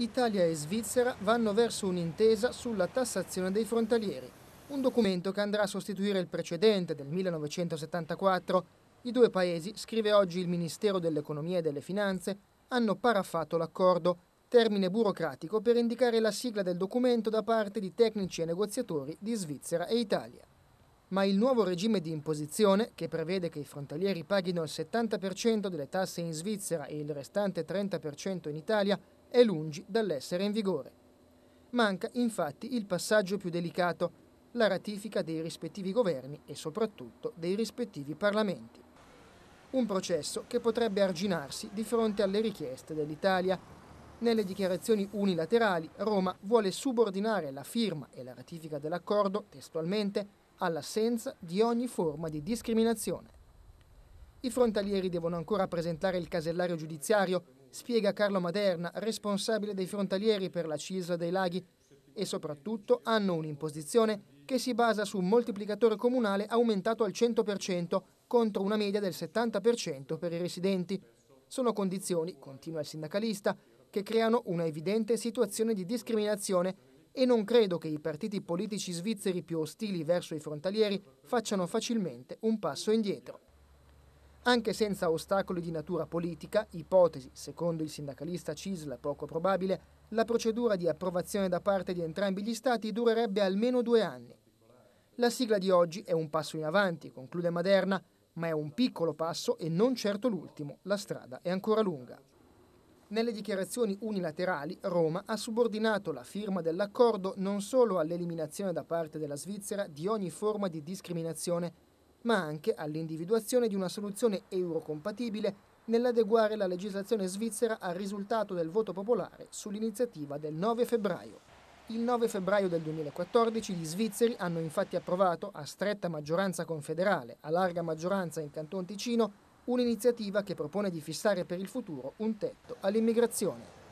Italia e Svizzera vanno verso un'intesa sulla tassazione dei frontalieri, un documento che andrà a sostituire il precedente del 1974. I due paesi, scrive oggi il Ministero dell'Economia e delle Finanze, hanno paraffato l'accordo, termine burocratico per indicare la sigla del documento da parte di tecnici e negoziatori di Svizzera e Italia. Ma il nuovo regime di imposizione, che prevede che i frontalieri paghino il 70% delle tasse in Svizzera e il restante 30% in Italia, è lungi dall'essere in vigore. Manca infatti il passaggio più delicato, la ratifica dei rispettivi governi e soprattutto dei rispettivi parlamenti. Un processo che potrebbe arginarsi di fronte alle richieste dell'Italia. Nelle dichiarazioni unilaterali Roma vuole subordinare la firma e la ratifica dell'accordo, testualmente, all'assenza di ogni forma di discriminazione. I frontalieri devono ancora presentare il casellario giudiziario spiega Carlo Maderna, responsabile dei frontalieri per la CISA dei laghi, e soprattutto hanno un'imposizione che si basa su un moltiplicatore comunale aumentato al 100% contro una media del 70% per i residenti. Sono condizioni, continua il sindacalista, che creano una evidente situazione di discriminazione e non credo che i partiti politici svizzeri più ostili verso i frontalieri facciano facilmente un passo indietro anche senza ostacoli di natura politica, ipotesi, secondo il sindacalista Cisla, poco probabile, la procedura di approvazione da parte di entrambi gli Stati durerebbe almeno due anni. La sigla di oggi è un passo in avanti, conclude Maderna, ma è un piccolo passo e non certo l'ultimo, la strada è ancora lunga. Nelle dichiarazioni unilaterali Roma ha subordinato la firma dell'accordo non solo all'eliminazione da parte della Svizzera di ogni forma di discriminazione ma anche all'individuazione di una soluzione eurocompatibile nell'adeguare la legislazione svizzera al risultato del voto popolare sull'iniziativa del 9 febbraio. Il 9 febbraio del 2014 gli svizzeri hanno infatti approvato, a stretta maggioranza confederale, a larga maggioranza in Canton Ticino, un'iniziativa che propone di fissare per il futuro un tetto all'immigrazione.